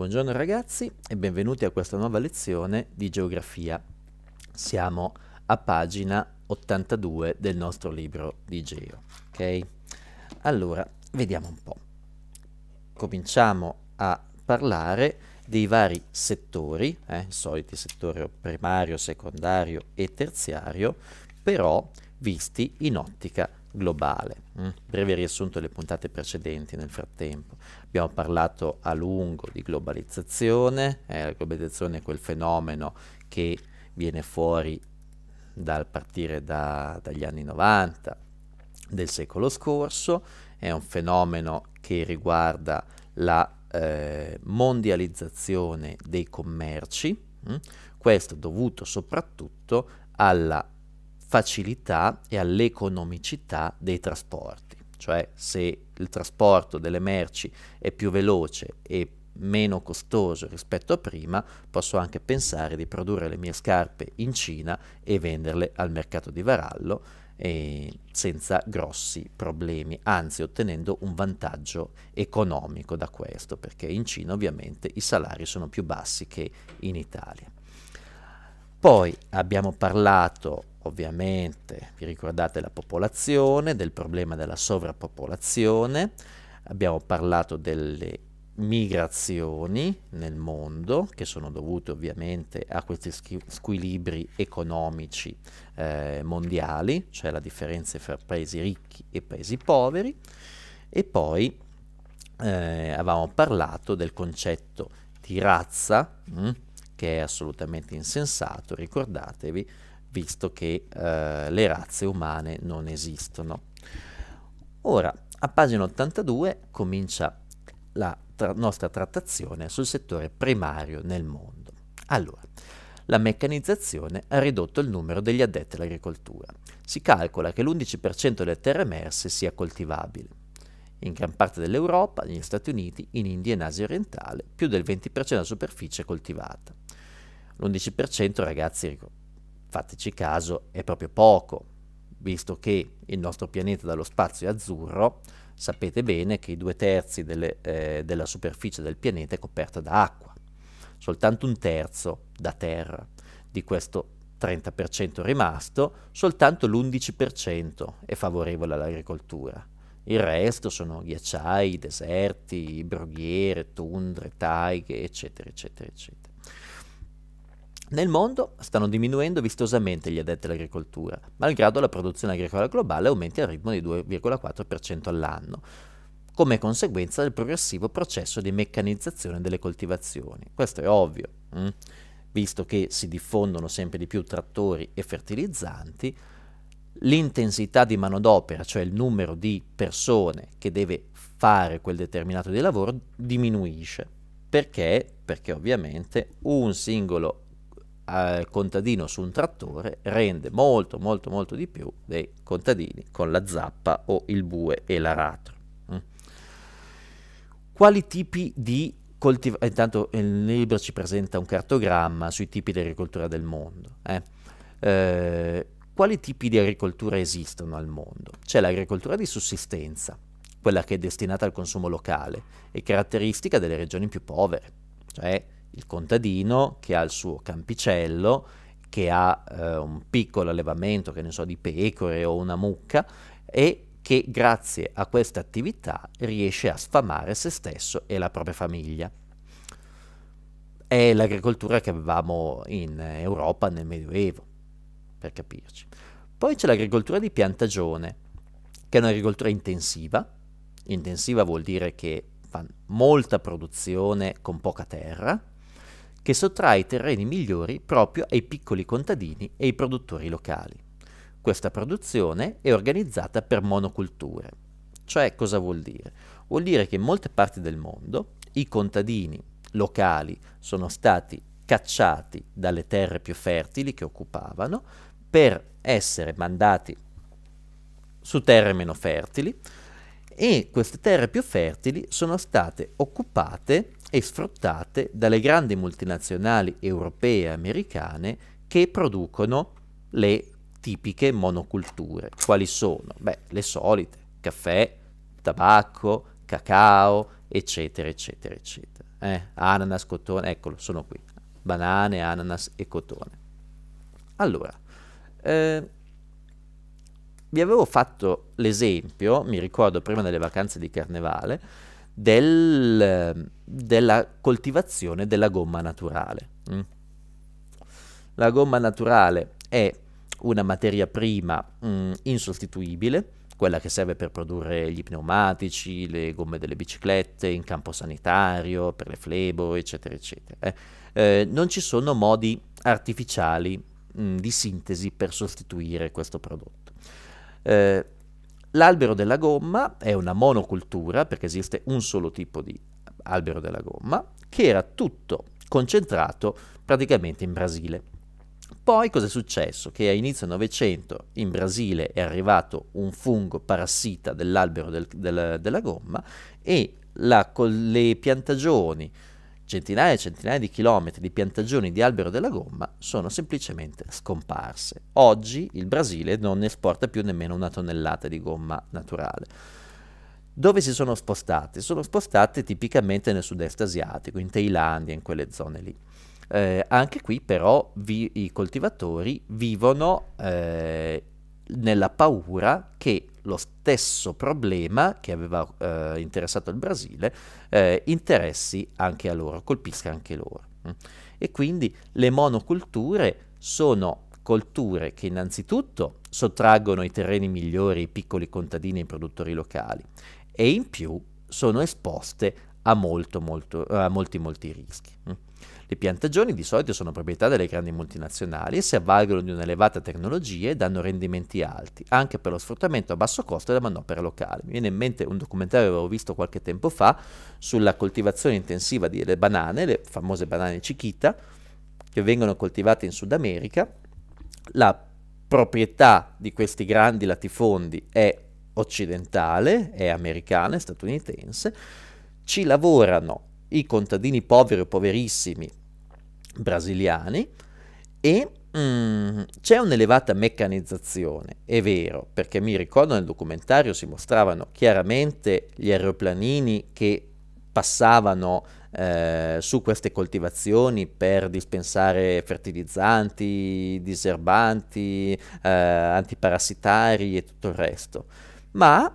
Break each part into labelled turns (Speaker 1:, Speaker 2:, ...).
Speaker 1: Buongiorno ragazzi e benvenuti a questa nuova lezione di geografia. Siamo a pagina 82 del nostro libro di Geo, ok? Allora, vediamo un po'. Cominciamo a parlare dei vari settori, eh, i soliti settore primario, secondario e terziario, però visti in ottica globale. Mm. Breve riassunto delle puntate precedenti nel frattempo. Abbiamo parlato a lungo di globalizzazione, eh, la globalizzazione è quel fenomeno che viene fuori dal partire da, dagli anni 90 del secolo scorso, è un fenomeno che riguarda la eh, mondializzazione dei commerci, mh? Mm? questo dovuto soprattutto alla facilità e all'economicità dei trasporti, cioè se il trasporto delle merci è più veloce e meno costoso rispetto a prima, posso anche pensare di produrre le mie scarpe in Cina e venderle al mercato di Varallo eh, senza grossi problemi, anzi ottenendo un vantaggio economico da questo, perché in Cina ovviamente i salari sono più bassi che in Italia. Poi abbiamo parlato Ovviamente vi ricordate la popolazione, del problema della sovrappopolazione, abbiamo parlato delle migrazioni nel mondo che sono dovute ovviamente a questi squilibri economici eh, mondiali, cioè la differenza fra paesi ricchi e paesi poveri e poi eh, avevamo parlato del concetto di razza mh, mm, che è assolutamente insensato, ricordatevi visto che eh, le razze umane non esistono. Ora, a pagina 82 comincia la tra nostra trattazione sul settore primario nel mondo. Allora, la meccanizzazione ha ridotto il numero degli addetti all'agricoltura. Si calcola che l'11% delle terre emerse sia coltivabile. In gran parte dell'Europa, negli Stati Uniti, in India e in Asia orientale, più del 20% della superficie è coltivata. L'11% ragazzi fateci caso, è proprio poco, visto che il nostro pianeta dallo spazio è azzurro, sapete bene che i due terzi delle, eh, della superficie del pianeta è coperta da acqua, soltanto un terzo da terra, di questo 30% rimasto, soltanto l'11% è favorevole all'agricoltura. Il resto sono ghiacciai, deserti, brughiere, tundre, taighe, eccetera, eccetera, eccetera. Nel mondo stanno diminuendo vistosamente gli addetti all'agricoltura, malgrado la produzione agricola globale aumenti al ritmo di 2,4% all'anno, come conseguenza del progressivo processo di meccanizzazione delle coltivazioni. Questo è ovvio, mh? Mm? visto che si diffondono sempre di più trattori e fertilizzanti, l'intensità di manodopera, cioè il numero di persone che deve fare quel determinato di lavoro, diminuisce. Perché? Perché ovviamente un singolo contadino su un trattore rende molto molto molto di più dei contadini con la zappa o il bue e l'aratro. Mm. Quali tipi di coltivazione? Intanto il libro ci presenta un cartogramma sui tipi di agricoltura del mondo. Eh. Eh, quali tipi di agricoltura esistono al mondo? C'è l'agricoltura di sussistenza, quella che è destinata al consumo locale e caratteristica delle regioni più povere, cioè il contadino che ha il suo campicello, che ha eh, un piccolo allevamento, che ne so, di pecore o una mucca, e che grazie a questa attività riesce a sfamare se stesso e la propria famiglia. È l'agricoltura che avevamo in Europa nel Medioevo, per capirci. Poi c'è l'agricoltura di piantagione, che è un'agricoltura intensiva. Intensiva vuol dire che fa molta produzione con poca terra, che sottrae terreni migliori proprio ai piccoli contadini e ai produttori locali. Questa produzione è organizzata per monoculture. Cioè cosa vuol dire? Vuol dire che in molte parti del mondo i contadini locali sono stati cacciati dalle terre più fertili che occupavano per essere mandati su terre meno fertili e queste terre più fertili sono state occupate e sfruttate dalle grandi multinazionali europee e americane che producono le tipiche monoculture. Quali sono? Beh, le solite, caffè, tabacco, cacao, eccetera, eccetera, eccetera. Eh, ananas, cotone, eccolo, sono qui. Banane, ananas e cotone. Allora, eh, vi avevo fatto l'esempio, mi ricordo prima delle vacanze di carnevale, del, della coltivazione della gomma naturale. Mm. La gomma naturale è una materia prima mm, insostituibile, quella che serve per produrre gli pneumatici, le gomme delle biciclette, in campo sanitario, per le flebo, eccetera, eccetera. Eh, eh, non ci sono modi artificiali mh, mm, di sintesi per sostituire questo prodotto. Eh, L'albero della gomma è una monocultura, perché esiste un solo tipo di albero della gomma, che era tutto concentrato praticamente in Brasile. Poi cosa è successo? Che a inizio Novecento in Brasile è arrivato un fungo parassita dell'albero del, del, della gomma e la, le piantagioni Centinaia e centinaia di chilometri di piantagioni di albero della gomma sono semplicemente scomparse. Oggi il Brasile non esporta più nemmeno una tonnellata di gomma naturale. Dove si sono spostate? Sono spostate tipicamente nel sud-est asiatico, in Thailandia, in quelle zone lì. Eh, anche qui però vi, i coltivatori vivono eh, nella paura che lo stesso problema che aveva eh, interessato il Brasile eh, interessi anche a loro, colpisca anche loro. Mm. E quindi le monoculture sono colture che innanzitutto sottraggono i terreni migliori ai piccoli contadini e ai produttori locali e in più sono esposte a, molto, molto, a molti molti rischi. Mm. Le piantagioni di solito sono proprietà delle grandi multinazionali e si avvalgono di un'elevata tecnologia e danno rendimenti alti, anche per lo sfruttamento a basso costo della manopera locale. Mi viene in mente un documentario che avevo visto qualche tempo fa sulla coltivazione intensiva delle banane, le famose banane Chiquita, che vengono coltivate in Sud America. La proprietà di questi grandi latifondi è occidentale, è americana, è statunitense, ci lavorano i contadini poveri o poverissimi brasiliani e mm, c'è un'elevata meccanizzazione, è vero, perché mi ricordo nel documentario si mostravano chiaramente gli aeroplanini che passavano eh, su queste coltivazioni per dispensare fertilizzanti, diserbanti, eh, antiparassitari e tutto il resto. Ma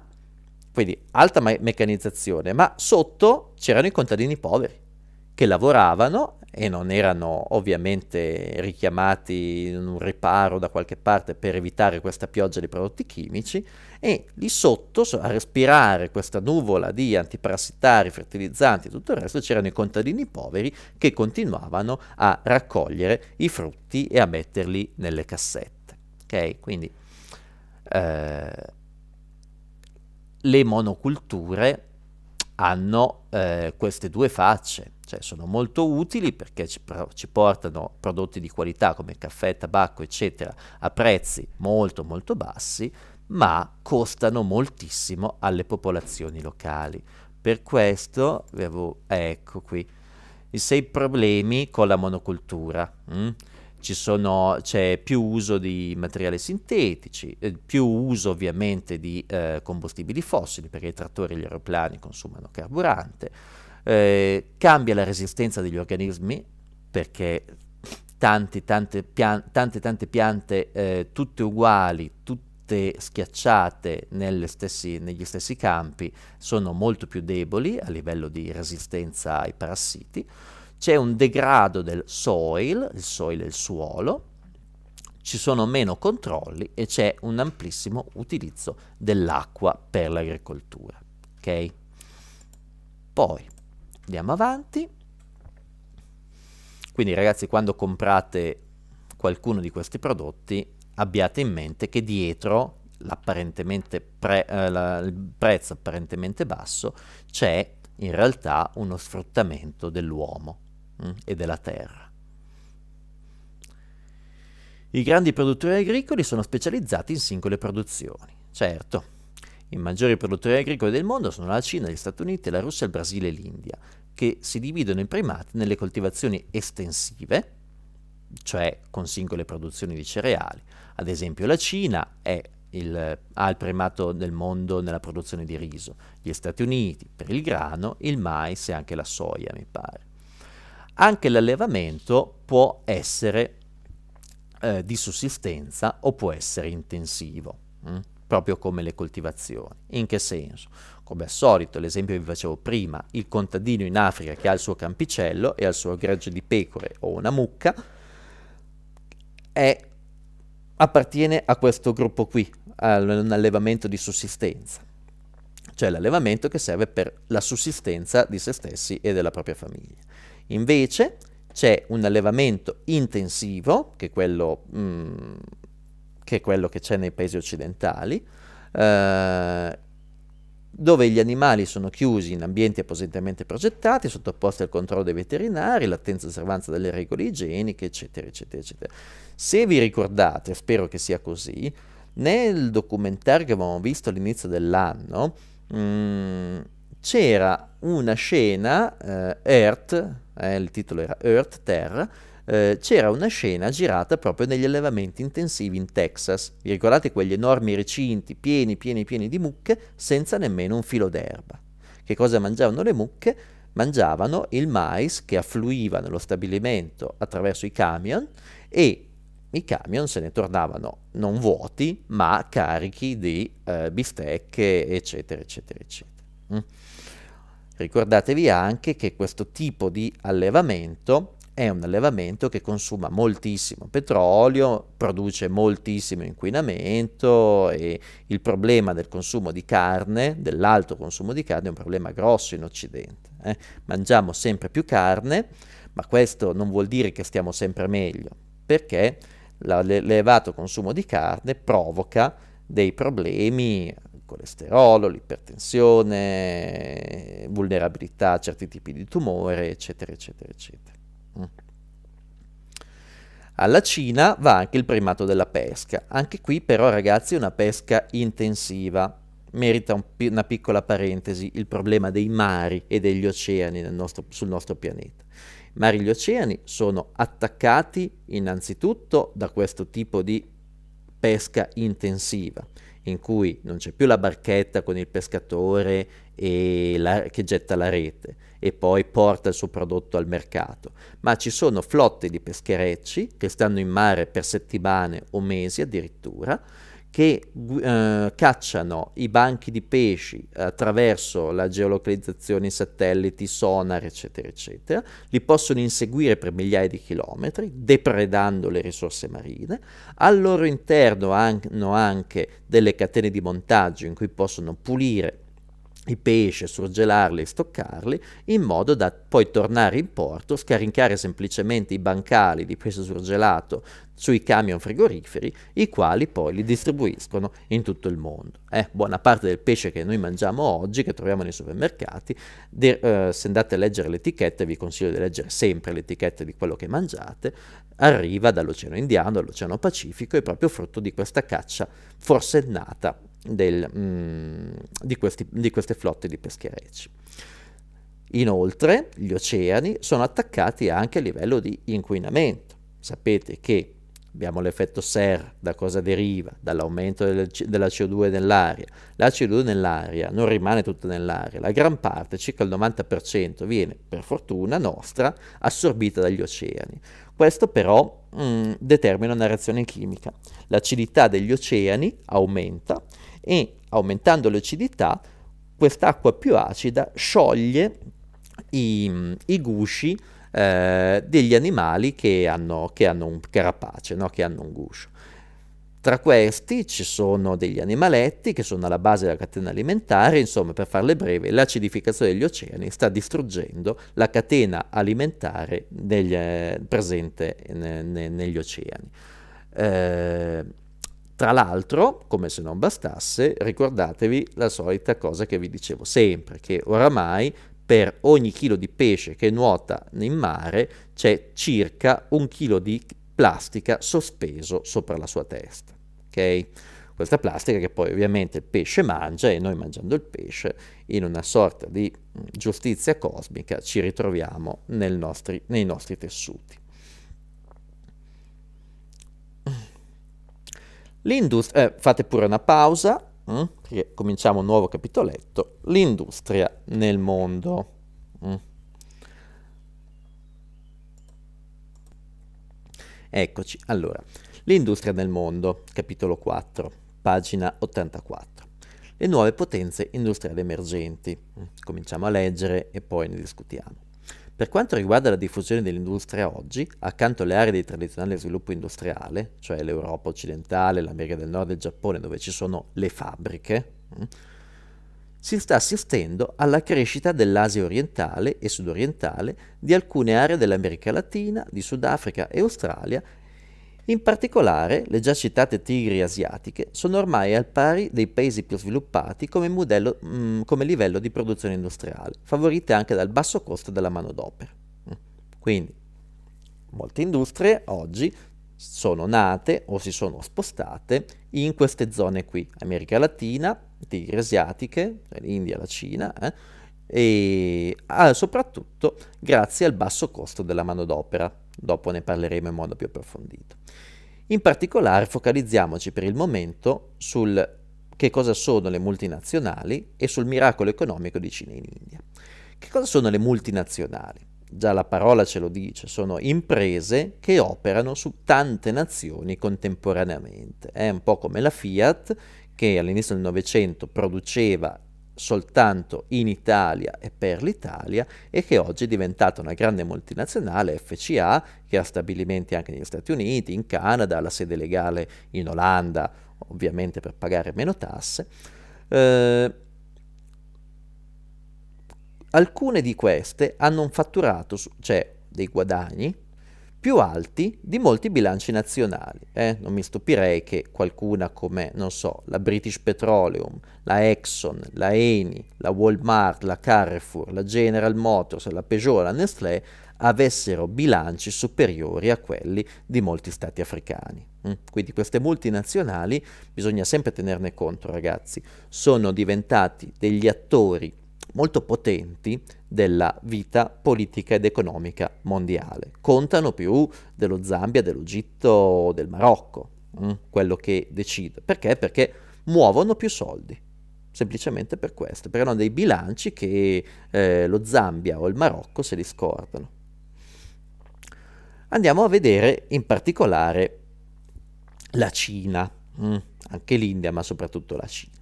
Speaker 1: quindi alta meccanizzazione, ma sotto c'erano i contadini poveri che lavoravano e non erano ovviamente richiamati in un riparo da qualche parte per evitare questa pioggia di prodotti chimici e lì sotto a respirare questa nuvola di antiparassitari, fertilizzanti e tutto il resto c'erano i contadini poveri che continuavano a raccogliere i frutti e a metterli nelle cassette. Ok? Quindi eh, le monoculture hanno eh, queste due facce, cioè sono molto utili perché ci, pro ci, portano prodotti di qualità come caffè, tabacco, eccetera, a prezzi molto molto bassi, ma costano moltissimo alle popolazioni locali. Per questo avevo, ecco qui, i sei problemi con la monocultura. Mh? Mm? sono, c'è più uso di materiali sintetici, eh, più uso ovviamente di eh, combustibili fossili perché i trattori e gli aeroplani consumano carburante, eh, cambia la resistenza degli organismi perché tanti, tante, pian- tante, tante piante eh, tutte uguali, tutte schiacciate stessi, negli stessi campi sono molto più deboli a livello di resistenza ai parassiti c'è un degrado del soil, il soil è il suolo, ci sono meno controlli e c'è un amplissimo utilizzo dell'acqua per l'agricoltura. Ok? Poi andiamo avanti. Quindi ragazzi, quando comprate qualcuno di questi prodotti, abbiate in mente che dietro pre, eh, la, il prezzo apparentemente basso c'è in realtà uno sfruttamento dell'uomo e della terra. I grandi produttori agricoli sono specializzati in singole produzioni. Certo, i maggiori produttori agricoli del mondo sono la Cina, gli Stati Uniti, la Russia, il Brasile e l'India, che si dividono in primati nelle coltivazioni estensive, cioè con singole produzioni di cereali. Ad esempio la Cina il, ha il primato del mondo nella produzione di riso, gli Stati Uniti per il grano, il mais e anche la soia, mi pare. Anche l'allevamento può essere eh, di sussistenza o può essere intensivo, mh? Mm? proprio come le coltivazioni. In che senso? Come al solito, l'esempio che vi facevo prima, il contadino in Africa che ha il suo campicello e ha il suo greggio di pecore o una mucca, è, appartiene a questo gruppo qui, all'allevamento di sussistenza, cioè l'allevamento che serve per la sussistenza di se stessi e della propria famiglia. Invece c'è un allevamento intensivo, che è quello, mh, mm, che, è quello che, c'è nei paesi occidentali, eh, dove gli animali sono chiusi in ambienti appositamente progettati, sottoposti al controllo dei veterinari, l'attenza e osservanza delle regole igieniche, eccetera, eccetera, eccetera. Se vi ricordate, spero che sia così, nel documentario che avevamo visto all'inizio dell'anno, mh, mm, c'era una scena, eh, Earth, eh, il titolo era Earth Terra, eh, c'era una scena girata proprio negli allevamenti intensivi in Texas. Vi ricordate quegli enormi recinti pieni, pieni, pieni di mucche senza nemmeno un filo d'erba? Che cosa mangiavano le mucche? Mangiavano il mais che affluiva nello stabilimento attraverso i camion e i camion se ne tornavano non vuoti ma carichi di eh, bistecche, eccetera, eccetera, eccetera. Mm. Ricordatevi anche che questo tipo di allevamento è un allevamento che consuma moltissimo petrolio, produce moltissimo inquinamento e il problema del consumo di carne, dell'alto consumo di carne, è un problema grosso in Occidente. Eh? Mangiamo sempre più carne, ma questo non vuol dire che stiamo sempre meglio, perché l'elevato consumo di carne provoca dei problemi colesterolo, l'ipertensione, vulnerabilità a certi tipi di tumore, eccetera, eccetera, eccetera. Mm. Alla Cina va anche il primato della pesca, anche qui però ragazzi è una pesca intensiva, merita un pi- una piccola parentesi il problema dei mari e degli oceani nostro, sul nostro pianeta. I mari e gli oceani sono attaccati innanzitutto da questo tipo di pesca intensiva in cui non c'è più la barchetta con il pescatore la, che getta la rete e poi porta il suo prodotto al mercato, ma ci sono flotte di pescherecci che stanno in mare per settimane o mesi addirittura che eh, cacciano i banchi di pesci attraverso la geolocalizzazione in satelliti, sonar, eccetera, eccetera, li possono inseguire per migliaia di chilometri, depredando le risorse marine, al loro interno hanno anche delle catene di montaggio in cui possono pulire i pesci, surgelarli e stoccarli in modo da poi tornare in porto, scaricare semplicemente i bancali di pesce surgelato sui camion frigoriferi, i quali poi li distribuiscono in tutto il mondo. Eh, buona parte del pesce che noi mangiamo oggi, che troviamo nei supermercati, de, eh, se andate a leggere l'etichetta, vi consiglio di leggere sempre l'etichetta di quello che mangiate, arriva dall'Oceano Indiano, dall'Oceano Pacifico, è proprio frutto di questa caccia forsennata del, mm, di, questi, di queste flotte di pescherecci. Inoltre gli oceani sono attaccati anche a livello di inquinamento. Sapete che abbiamo l'effetto serra, da cosa deriva? Dall'aumento del, della CO2 nell'aria. La CO2 nell'aria non rimane tutta nell'aria, la gran parte, circa il 90%, viene, per fortuna nostra, assorbita dagli oceani. Questo però mh, mm, determina una reazione chimica. L'acidità degli oceani aumenta e aumentando l'acidità quest'acqua più acida scioglie i, i gusci eh, degli animali che hanno, che hanno un carapace, no? che hanno un guscio. Tra questi ci sono degli animaletti che sono alla base della catena alimentare, insomma per farle breve, l'acidificazione degli oceani sta distruggendo la catena alimentare degli, eh, presente ne, ne, negli oceani. Eh, tra l'altro, come se non bastasse, ricordatevi la solita cosa che vi dicevo sempre, che oramai per ogni chilo di pesce che nuota in mare c'è circa un chilo di plastica sospeso sopra la sua testa. Okay? Questa plastica che poi ovviamente il pesce mangia e noi mangiando il pesce in una sorta di mm, giustizia cosmica ci ritroviamo nostri, nei nostri tessuti. L'industria, eh, fate pure una pausa, mh? Mm, perché cominciamo un nuovo capitoletto, l'industria nel mondo. Mh? Mm. Eccoci, allora, l'industria nel mondo, capitolo 4, pagina 84. Le nuove potenze industriali emergenti. Mm. Cominciamo a leggere e poi ne discutiamo. Per quanto riguarda la diffusione dell'industria oggi, accanto alle aree di tradizionale sviluppo industriale, cioè l'Europa occidentale, l'America del Nord e il Giappone, dove ci sono le fabbriche, mm, si sta assistendo alla crescita dell'Asia orientale e sudorientale, di alcune aree dell'America Latina, di Sudafrica e Australia in particolare, le già citate tigri asiatiche sono ormai al pari dei paesi più sviluppati come, modello, mh, mm, come livello di produzione industriale, favorite anche dal basso costo della manodopera. Mm. Quindi, molte industrie oggi sono nate o si sono spostate in queste zone qui, America Latina, tigri asiatiche, l'India, la Cina, eh, e ah, soprattutto grazie al basso costo della manodopera. Dopo ne parleremo in modo più approfondito. In particolare focalizziamoci per il momento sul che cosa sono le multinazionali e sul miracolo economico di Cina in India. Che cosa sono le multinazionali? Già la parola ce lo dice, sono imprese che operano su tante nazioni contemporaneamente. È un po' come la Fiat che all'inizio del Novecento produceva soltanto in Italia e per l'Italia e che oggi è diventata una grande multinazionale FCA che ha stabilimenti anche negli Stati Uniti, in Canada, ha la sede legale in Olanda, ovviamente per pagare meno tasse. Eh, alcune di queste hanno un fatturato, cioè dei guadagni più alti di molti bilanci nazionali. Eh? Non mi stupirei che qualcuna come, non so, la British Petroleum, la Exxon, la Eni, la Walmart, la Carrefour, la General Motors, la Peugeot, la Nestlé avessero bilanci superiori a quelli di molti stati africani. Mm? Quindi queste multinazionali, bisogna sempre tenerne conto ragazzi, sono diventati degli attori molto potenti della vita politica ed economica mondiale. Contano più dello Zambia, dell'Egitto, del Marocco, mh? Mm, quello che decide. Perché? Perché muovono più soldi, semplicemente per questo, perché hanno dei bilanci che eh, lo Zambia o il Marocco se li scordano. Andiamo a vedere in particolare la Cina, mm, anche l'India, ma soprattutto la Cina.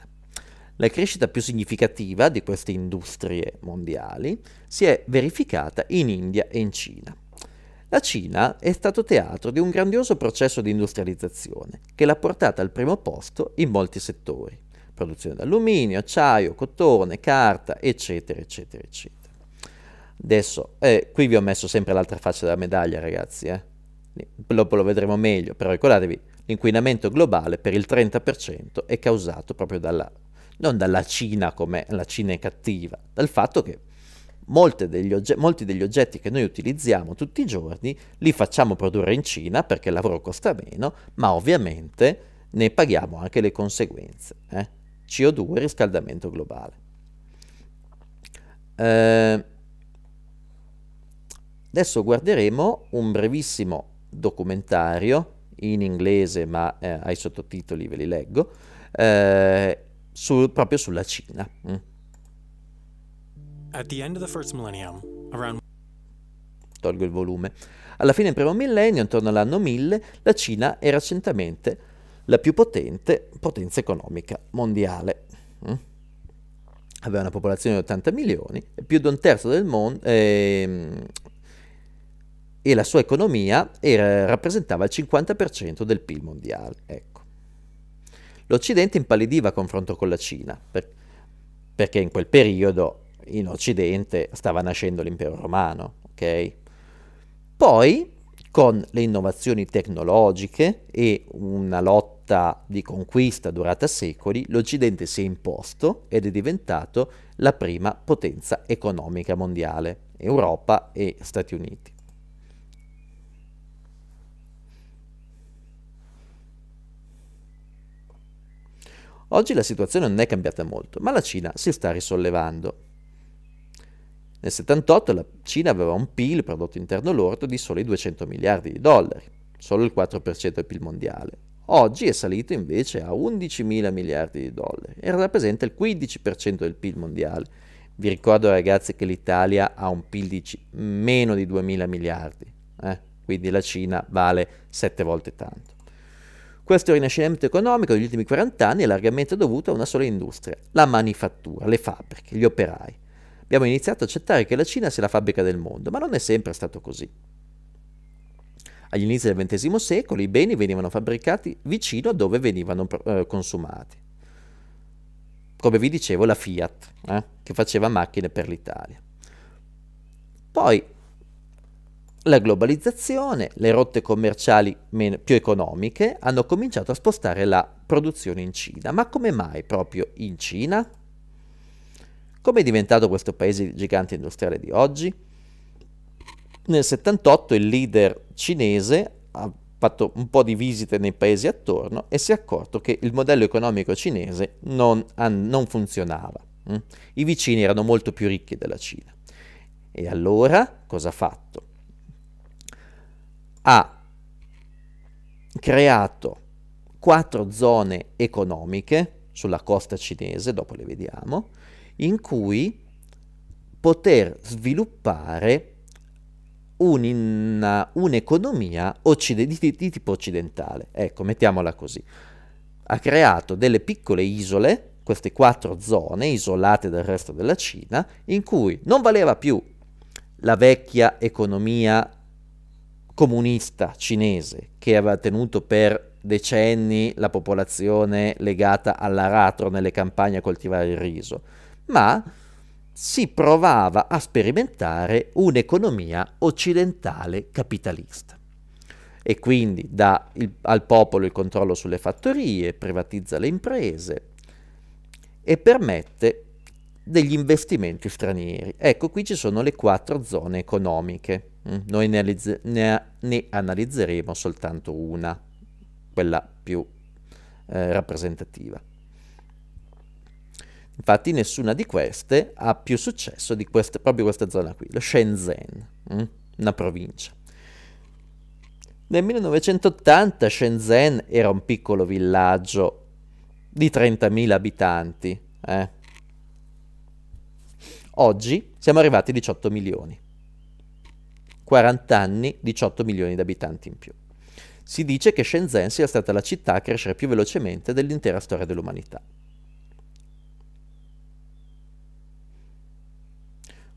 Speaker 1: La crescita più significativa di queste industrie mondiali si è verificata in India e in Cina. La Cina è stato teatro di un grandioso processo di industrializzazione che l'ha portata al primo posto in molti settori, produzione di alluminio, acciaio, cotone, carta, eccetera, eccetera, eccetera. Adesso, eh, qui vi ho messo sempre l'altra faccia della medaglia, ragazzi, eh? dopo lo vedremo meglio, però ricordatevi, l'inquinamento globale per il 30% è causato proprio dalla non dalla Cina come la Cina è cattiva, dal fatto che degli oggetti, molti degli oggetti che noi utilizziamo tutti i giorni li facciamo produrre in Cina perché il lavoro costa meno, ma ovviamente ne paghiamo anche le conseguenze. Eh? CO2 riscaldamento globale. Eh, adesso guarderemo un brevissimo documentario in inglese, ma eh, ai sottotitoli ve li leggo. Eh, su, proprio sulla Cina. Mm. Around... Tolgo il volume. Alla fine del primo millennio, intorno all'anno 1000, la Cina era certamente la più potente potenza economica mondiale. Mm. Aveva una popolazione di 80 milioni, più di un terzo del mondo, eh, e la sua economia era, rappresentava il 50% del PIL mondiale. Ecco l'Occidente impallidiva a confronto con la Cina, per, perché in quel periodo in Occidente stava nascendo l'impero romano. Okay? Poi, con le innovazioni tecnologiche e una lotta di conquista durata secoli, l'Occidente si è imposto ed è diventato la prima potenza economica mondiale, Europa e Stati Uniti. Oggi la situazione non è cambiata molto, ma la Cina si sta risollevando. Nel 1978 la Cina aveva un PIL, prodotto interno lordo, di soli 200 miliardi di dollari, solo il 4% del PIL mondiale. Oggi è salito invece a 11 mila miliardi di dollari e rappresenta il 15% del PIL mondiale. Vi ricordo ragazzi che l'Italia ha un PIL di meno di 2 mila miliardi, eh? quindi la Cina vale 7 volte tanto. Questo rinascimento economico degli ultimi 40 anni è largamente dovuto a una sola industria, la manifattura, le fabbriche, gli operai. Abbiamo iniziato ad accettare che la Cina sia la fabbrica del mondo, ma non è sempre stato così. All'inizio del XX secolo i beni venivano fabbricati vicino a dove venivano eh, consumati. Come vi dicevo, la Fiat, eh, che faceva macchine per l'Italia. Poi la globalizzazione, le rotte commerciali meno, più economiche hanno cominciato a spostare la produzione in Cina, ma come mai proprio in Cina? Come è diventato questo paese gigante industriale di oggi? Nel 78 il leader cinese ha fatto un po' di visite nei paesi attorno e si è accorto che il modello economico cinese non, non funzionava. Mm. I vicini erano molto più ricchi della Cina. E allora cosa ha fatto? ha creato quattro zone economiche sulla costa cinese, dopo le vediamo, in cui poter sviluppare un'economia un di, di tipo occidentale. Ecco, mettiamola così. Ha creato delle piccole isole, queste quattro zone isolate dal resto della Cina, in cui non valeva più la vecchia economia comunista cinese che aveva tenuto per decenni la popolazione legata all'aratro nelle campagne a coltivare il riso, ma si provava a sperimentare un'economia occidentale capitalista. E quindi dà il, al popolo il controllo sulle fattorie, privatizza le imprese e permette degli investimenti stranieri. Ecco, qui ci sono le quattro zone economiche. Mm, noi ne, analizz- ne, ne analizzeremo soltanto una, quella più eh, rappresentativa. Infatti nessuna di queste ha più successo di queste, proprio questa zona qui, lo Shenzhen, mm, una provincia. Nel 1980 Shenzhen era un piccolo villaggio di 30.000 abitanti, eh? Oggi siamo arrivati a 18 milioni. 40 anni, 18 milioni di abitanti in più. Si dice che Shenzhen sia stata la città a crescere più velocemente dell'intera storia dell'umanità.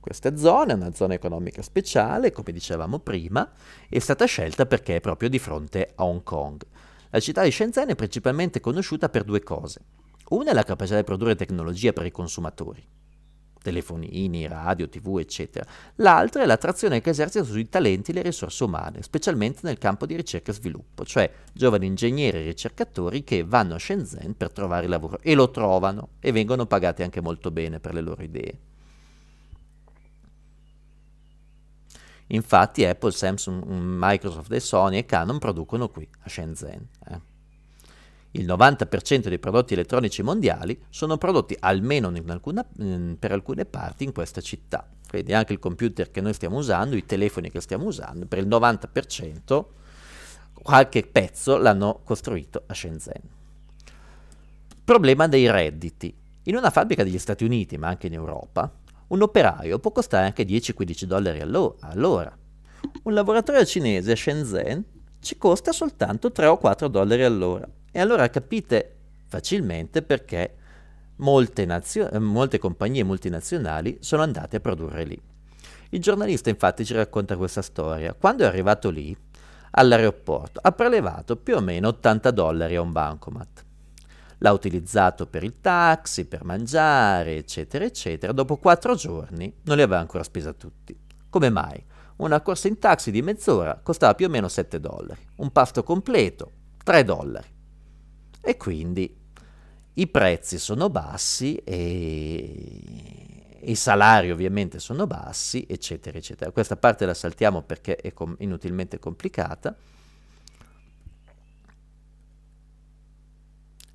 Speaker 1: Questa zona è una zona economica speciale, come dicevamo prima, è stata scelta perché è proprio di fronte a Hong Kong. La città di Shenzhen è principalmente conosciuta per due cose. Una è la capacità di produrre tecnologia per i consumatori, telefonini, radio, tv, eccetera. L'altra è l'attrazione che esercita sui talenti e le risorse umane, specialmente nel campo di ricerca e sviluppo, cioè giovani ingegneri e ricercatori che vanno a Shenzhen per trovare lavoro e lo trovano e vengono pagati anche molto bene per le loro idee. Infatti Apple, Samsung, Microsoft e Sony e Canon producono qui a Shenzhen. Eh. Il 90% dei prodotti elettronici mondiali sono prodotti, almeno alcuna, per alcune parti, in questa città. Quindi anche il computer che noi stiamo usando, i telefoni che stiamo usando, per il 90% qualche pezzo l'hanno costruito a Shenzhen. Problema dei redditi. In una fabbrica degli Stati Uniti, ma anche in Europa, un operaio può costare anche 10-15 dollari all'ora. Un lavoratore cinese a Shenzhen ci costa soltanto 3 o 4 dollari all'ora. E allora capite facilmente perché molte, nazio- molte compagnie multinazionali sono andate a produrre lì. Il giornalista infatti ci racconta questa storia. Quando è arrivato lì, all'aeroporto, ha prelevato più o meno 80 dollari a un bancomat. L'ha utilizzato per il taxi, per mangiare, eccetera, eccetera. Dopo quattro giorni non li aveva ancora spesa tutti. Come mai? Una corsa in taxi di mezz'ora costava più o meno 7 dollari, un pasto completo 3 dollari. E quindi i prezzi sono bassi e i salari ovviamente sono bassi, eccetera, eccetera. Questa parte la saltiamo perché è com- inutilmente complicata.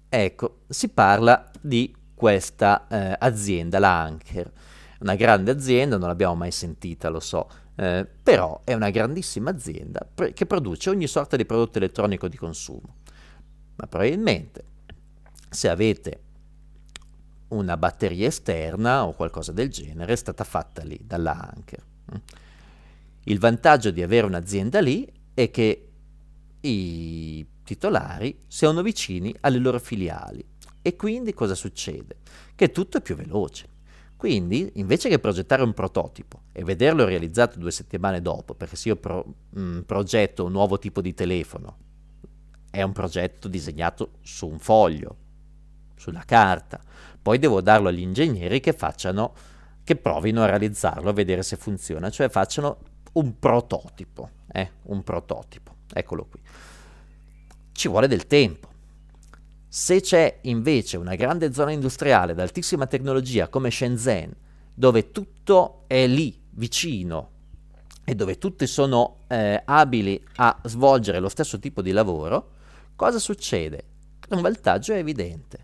Speaker 1: Ecco, si parla di questa eh, azienda, la Anker. Una grande azienda, non l'abbiamo mai sentita, lo so, eh, però è una grandissima azienda pr- che produce ogni sorta di prodotto elettronico di consumo ma probabilmente se avete una batteria esterna o qualcosa del genere è stata fatta lì dalla Anker. Mm. Il vantaggio di avere un'azienda lì è che i titolari siano vicini alle loro filiali e quindi cosa succede? Che tutto è più veloce. Quindi invece che progettare un prototipo e vederlo realizzato due settimane dopo, perché se io pro- mh, mm, progetto un nuovo tipo di telefono, è un progetto disegnato su un foglio, sulla carta. Poi devo darlo agli ingegneri che facciano, che provino a realizzarlo, a vedere se funziona, cioè facciano un prototipo, eh, un prototipo, eccolo qui. Ci vuole del tempo. Se c'è invece una grande zona industriale d'altissima tecnologia come Shenzhen, dove tutto è lì, vicino, e dove tutti sono eh, abili a svolgere lo stesso tipo di lavoro, Cosa succede? Un vantaggio è evidente,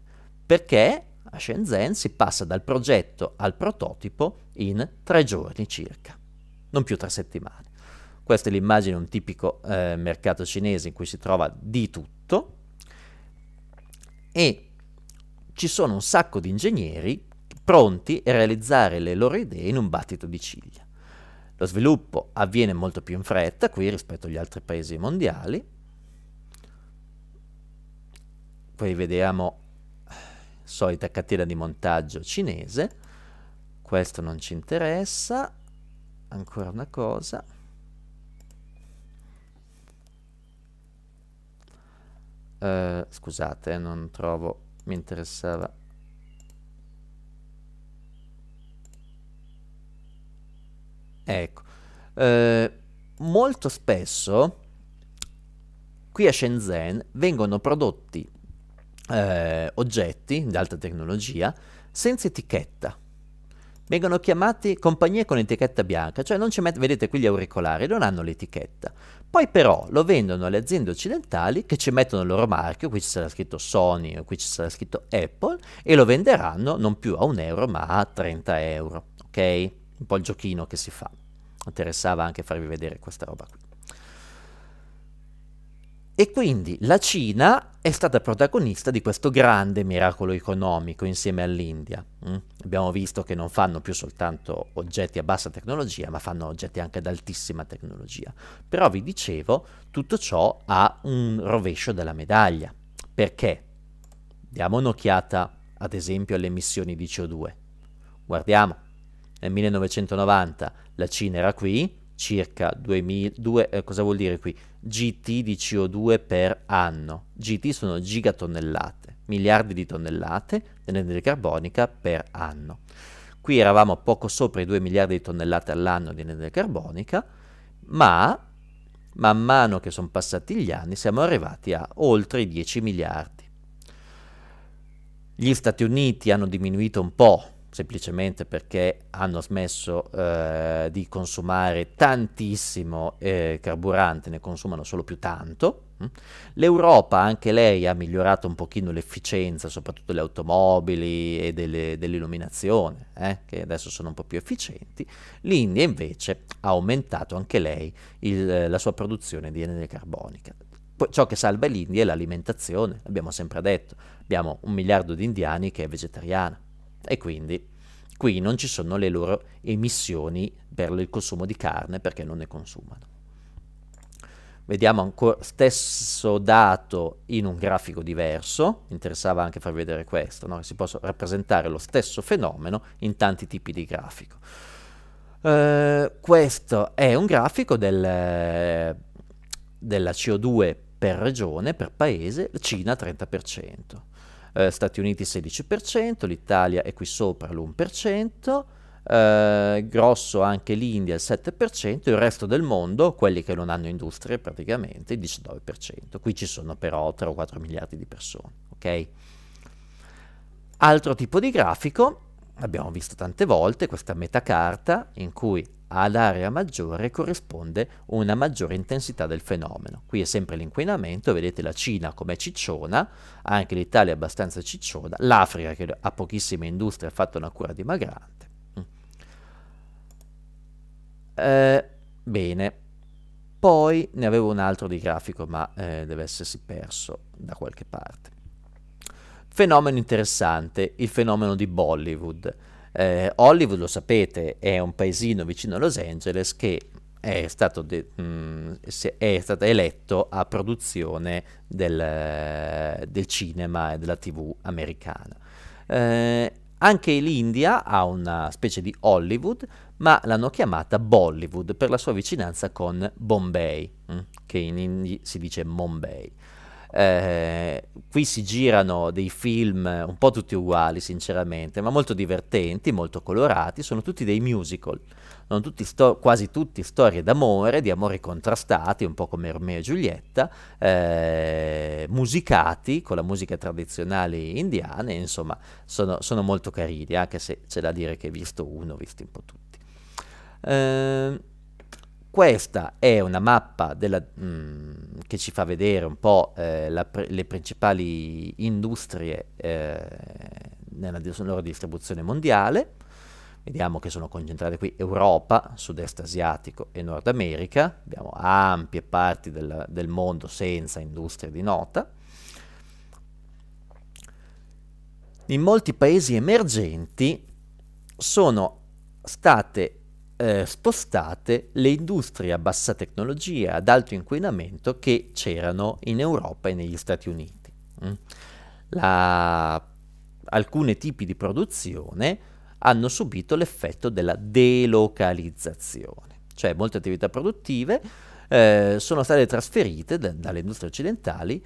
Speaker 1: perché a Shenzhen si passa dal progetto al prototipo in tre giorni circa, non più tre settimane. Questa è l'immagine di un tipico eh, mercato cinese in cui si trova di tutto e ci sono un sacco di ingegneri pronti a realizzare le loro idee in un battito di ciglia. Lo sviluppo avviene molto più in fretta qui rispetto agli altri paesi mondiali poi vediamo solita catena di montaggio cinese questo non ci interessa ancora una cosa uh, scusate non trovo mi interessava ecco uh, molto spesso qui a Shenzhen vengono prodotti eh, oggetti di alta tecnologia senza etichetta. Vengono chiamati compagnie con etichetta bianca, cioè non ci mettono, vedete qui gli auricolari, non hanno l'etichetta. Poi però lo vendono alle aziende occidentali che ci mettono il loro marchio, qui ci sarà scritto Sony qui ci sarà scritto Apple, e lo venderanno non più a un euro ma a 30 euro. Ok? Un po' il giochino che si fa. Interessava anche farvi vedere questa roba qui. E quindi la Cina è stata protagonista di questo grande miracolo economico insieme all'India. Mm? Abbiamo visto che non fanno più soltanto oggetti a bassa tecnologia, ma fanno oggetti anche ad altissima tecnologia. Però vi dicevo, tutto ciò ha un rovescio della medaglia. Perché? Diamo un'occhiata ad esempio alle emissioni di CO2. Guardiamo, nel 1990 la Cina era qui, circa 2000, due, eh, cosa vuol dire qui? gt di CO2 per anno. gt sono gigatonnellate, miliardi di tonnellate di dell'anidride carbonica per anno. Qui eravamo poco sopra i 2 miliardi di tonnellate all'anno di anidride carbonica, ma man mano che sono passati gli anni siamo arrivati a oltre i 10 miliardi. Gli Stati Uniti hanno diminuito un po' semplicemente perché hanno smesso eh, di consumare tantissimo eh, carburante, ne consumano solo più tanto. Mm. L'Europa, anche lei, ha migliorato un pochino l'efficienza, soprattutto delle automobili e delle, dell'illuminazione, eh, che adesso sono un po' più efficienti. L'India invece ha aumentato anche lei il, eh, la sua produzione di energia carbonica. ciò che salva l'India è l'alimentazione, abbiamo sempre detto. Abbiamo un miliardo di indiani che è vegetariana e quindi qui non ci sono le loro emissioni per il consumo di carne perché non ne consumano. Vediamo ancora stesso dato in un grafico diverso, interessava anche far vedere questo, no? si può rappresentare lo stesso fenomeno in tanti tipi di grafico. Uh, questo è un grafico del, della CO2 per regione, per paese, Cina 30% eh, Stati Uniti 16%, l'Italia è qui sopra l'1%, eh, grosso anche l'India il 7%, il resto del mondo, quelli che non hanno industrie praticamente, il 19%. Qui ci sono però 3 o 4 miliardi di persone. Okay? Altro tipo di grafico, abbiamo visto tante volte, questa metacarta in cui ad area maggiore corrisponde una maggiore intensità del fenomeno. Qui è sempre l'inquinamento, vedete la Cina com'è cicciona, anche l'Italia è abbastanza cicciona, l'Africa che ha pochissime industrie ha fatto una cura dimagrante. Mm. Eh, bene, poi ne avevo un altro di grafico ma eh, deve essersi perso da qualche parte. Fenomeno interessante, il fenomeno di Bollywood. Eh, Hollywood, lo sapete, è un paesino vicino a Los Angeles che è stato, mh, mm, è stato eletto a produzione del, del, cinema e della tv americana. Eh, anche l'India ha una specie di Hollywood, ma l'hanno chiamata Bollywood per la sua vicinanza con Bombay, mh, mm, che in India si dice Mumbai. Eh, qui si girano dei film un po' tutti uguali, sinceramente, ma molto divertenti, molto colorati, sono tutti dei musical. Sono tutti sto- quasi tutti storie d'amore, di amori contrastati, un po' come Romeo e Giulietta, eh, musicati con la musica tradizionale indiana, insomma, sono, sono, molto carini, anche se c'è da dire che visto uno, ho visto un po' tutti. Eh, questa è una mappa della, mm, che ci fa vedere un po' eh, pre- le principali industrie eh, nella loro distribuzione mondiale. Vediamo che sono concentrate qui Europa, sud-est asiatico e Nord America. Abbiamo ampie parti del, del mondo senza industrie di nota. In molti paesi emergenti sono state eh, spostate le industrie a bassa tecnologia, ad alto inquinamento che c'erano in Europa e negli Stati Uniti. Mm. La... Alcuni tipi di produzione hanno subito l'effetto della delocalizzazione, cioè molte attività produttive eh, sono state trasferite da, dalle industrie occidentali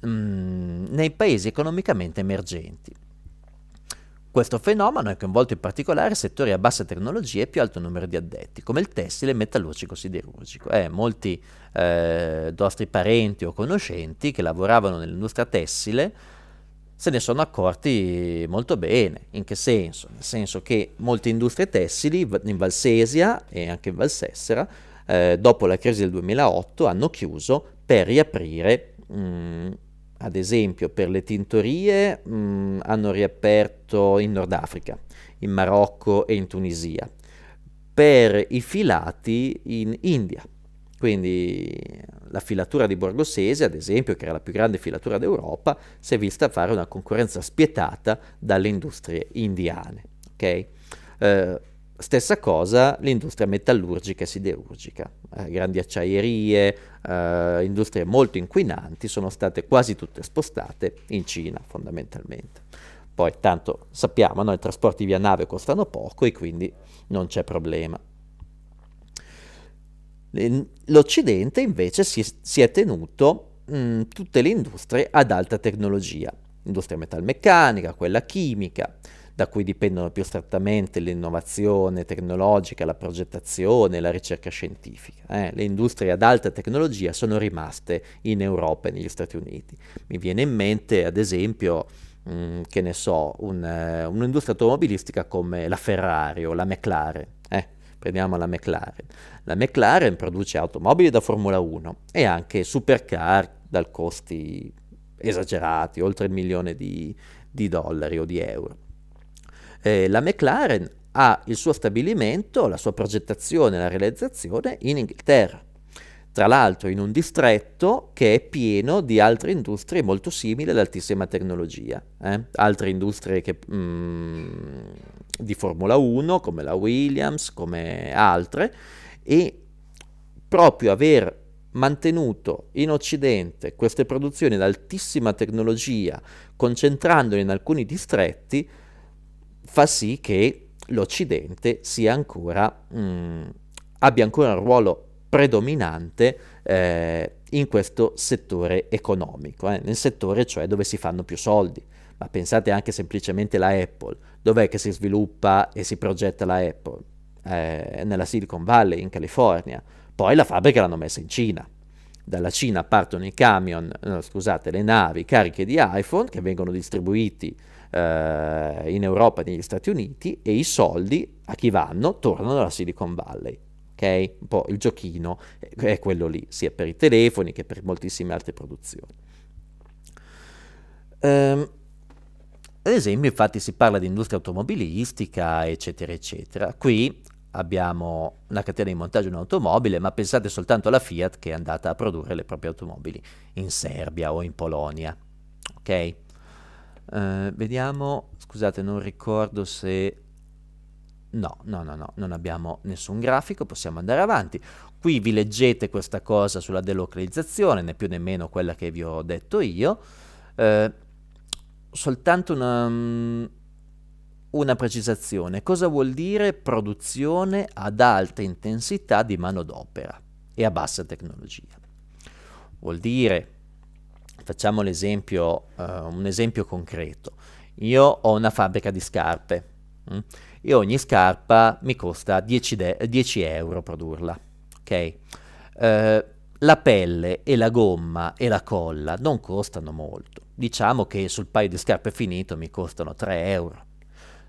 Speaker 1: mh, mm, nei paesi economicamente emergenti questo fenomeno è coinvolto in particolare settori a bassa tecnologia e più alto numero di addetti, come il tessile e il metallurgico siderurgico. Eh, molti eh, nostri parenti o conoscenti che lavoravano nell'industria tessile se ne sono accorti molto bene. In che senso? Nel senso che molte industrie tessili in Valsesia e anche in Valsessera, eh, dopo la crisi del 2008, hanno chiuso per riaprire mh, mm, ad esempio per le tintorie mh, mm, hanno riaperto in Nord Africa, in Marocco e in Tunisia, per i filati in India. Quindi la filatura di Borgosese, ad esempio, che era la più grande filatura d'Europa, si è vista fare una concorrenza spietata dalle industrie indiane. Okay? Eh, Stessa cosa l'industria metallurgica e siderurgica, eh, grandi acciaierie, eh, industrie molto inquinanti sono state quasi tutte spostate in Cina fondamentalmente. Poi tanto sappiamo, no, i trasporti via nave costano poco e quindi non c'è problema. L'Occidente invece si, si è tenuto mh, mm, tutte le industrie ad alta tecnologia, industria metalmeccanica, quella chimica, da cui dipendono più strettamente l'innovazione tecnologica, la progettazione, la ricerca scientifica. Eh. Le industrie ad alta tecnologia sono rimaste in Europa e negli Stati Uniti. Mi viene in mente, ad esempio, mh, mm, che ne so, un, uh, un'industria automobilistica come la Ferrari o la McLaren. Eh. Prendiamo la McLaren. La McLaren produce automobili da Formula 1 e anche supercar dal costi esagerati, oltre il milione di, di dollari o di euro eh, la McLaren ha il suo stabilimento, la sua progettazione e la realizzazione in Inghilterra. Tra l'altro in un distretto che è pieno di altre industrie molto simili all'altissima tecnologia. Eh? Altre industrie che, mh, mm, di Formula 1, come la Williams, come altre, e proprio aver mantenuto in Occidente queste produzioni ad altissima tecnologia, concentrandole in alcuni distretti, fa sì che l'Occidente ancora, mh, mm, abbia ancora un ruolo predominante eh, in questo settore economico, eh, nel settore cioè dove si fanno più soldi. Ma pensate anche semplicemente alla Apple, dov'è che si sviluppa e si progetta la Apple? Eh, nella Silicon Valley, in California. Poi la fabbrica l'hanno messa in Cina. Dalla Cina partono i camion, no, eh, scusate, le navi cariche di iPhone che vengono distribuiti eh, in Europa e negli Stati Uniti e i soldi a chi vanno tornano alla Silicon Valley. Ok? Un po' il giochino è quello lì, sia per i telefoni che per moltissime altre produzioni. Um, ad esempio, infatti, si parla di industria automobilistica, eccetera, eccetera. Qui abbiamo una catena di montaggio di un'automobile, ma pensate soltanto alla Fiat che è andata a produrre le proprie automobili in Serbia o in Polonia. Ok? Uh, vediamo, scusate, non ricordo se... No, no, no, no, non abbiamo nessun grafico, possiamo andare avanti. Qui vi leggete questa cosa sulla delocalizzazione, né più né meno quella che vi ho detto io. Uh, soltanto una, mm, una precisazione. Cosa vuol dire produzione ad alta intensità di manodopera e a bassa tecnologia? Vuol dire Facciamo l'esempio, uh, un esempio concreto. Io ho una fabbrica di scarpe mh? Mm, e ogni scarpa mi costa 10, 10 euro produrla. Okay? Uh, la pelle e la gomma e la colla non costano molto. Diciamo che sul paio di scarpe finito mi costano 3 euro.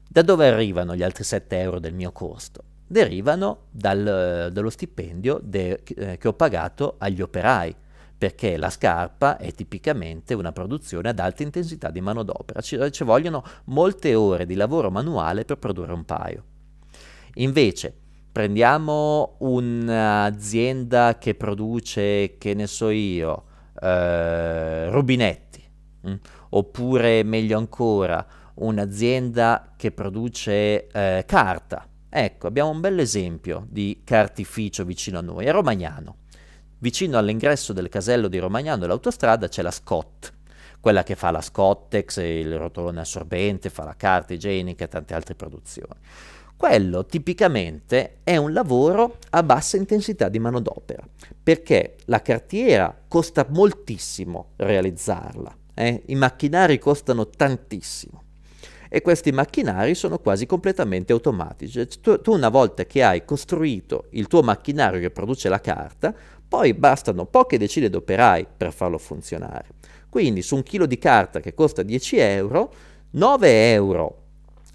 Speaker 1: Da dove arrivano gli altri 7 euro del mio costo? Derivano dal, eh, dallo stipendio de, che ho pagato agli operai perché la scarpa è tipicamente una produzione ad alta intensità di manodopera, ci, ci vogliono molte ore di lavoro manuale per produrre un paio. Invece, prendiamo un'azienda che produce, che ne so io, eh, rubinetti, mh? Mm? oppure meglio ancora, un'azienda che produce eh, carta. Ecco, abbiamo un bel esempio di cartificio vicino a noi, è romagnano. Vicino all'ingresso del casello di Romagnano dell'autostrada c'è la Scott, quella che fa la Scottex, il rotolone assorbente, fa la carta igienica e tante altre produzioni. Quello tipicamente è un lavoro a bassa intensità di manodopera, perché la cartiera costa moltissimo realizzarla, eh? i macchinari costano tantissimo e questi macchinari sono quasi completamente automatici. Tu, tu una volta che hai costruito il tuo macchinario che produce la carta, poi bastano poche decine di operai per farlo funzionare. Quindi su un chilo di carta che costa 10 euro, 9 euro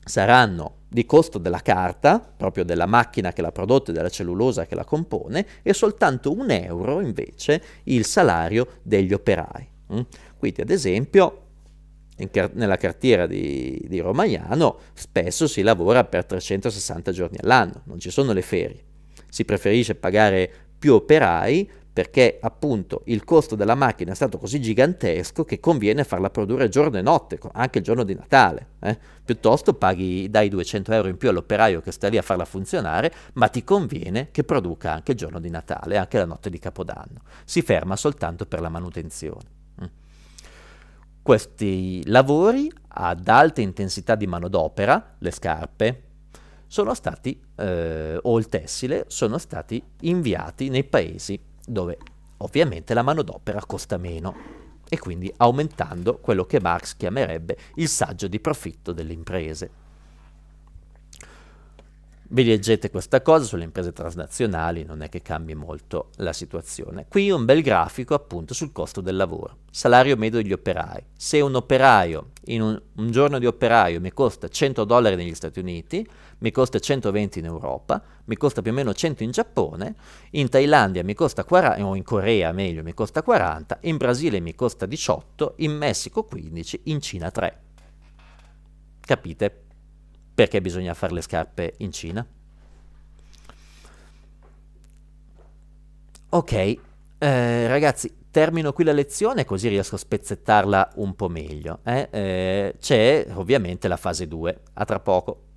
Speaker 1: saranno di costo della carta, proprio della macchina che l'ha prodotta e della cellulosa che la compone, e soltanto un euro invece il salario degli operai. Mm? Quindi ad esempio Car- nella cartiera di, di Romagnano spesso si lavora per 360 giorni all'anno, non ci sono le ferie. Si preferisce pagare più operai perché appunto il costo della macchina è stato così gigantesco che conviene farla produrre giorno e notte, anche il giorno di Natale. Eh? Piuttosto paghi, dai 200 euro in più all'operaio che sta lì a farla funzionare, ma ti conviene che produca anche il giorno di Natale, anche la notte di Capodanno. Si ferma soltanto per la manutenzione. Mm. Questi lavori ad alta intensità di manodopera, le scarpe, sono stati, eh, o il tessile, sono stati inviati nei paesi dove ovviamente la manodopera costa meno e quindi aumentando quello che Marx chiamerebbe il saggio di profitto delle imprese. Vi leggete questa cosa sulle imprese transnazionali, non è che cambi molto la situazione. Qui un bel grafico appunto sul costo del lavoro, salario medio degli operai. Se un operaio, in un, un giorno di operaio mi costa 100 dollari negli Stati Uniti, mi costa 120 in Europa, mi costa più o meno 100 in Giappone, in Thailandia mi costa 40, o in Corea meglio mi costa 40, in Brasile mi costa 18, in Messico 15, in Cina 3. Capite perché bisogna fare le scarpe in Cina? Ok, eh, ragazzi, termino qui la lezione così riesco a spezzettarla un po' meglio. Eh? Eh, c'è ovviamente la fase 2. A tra poco.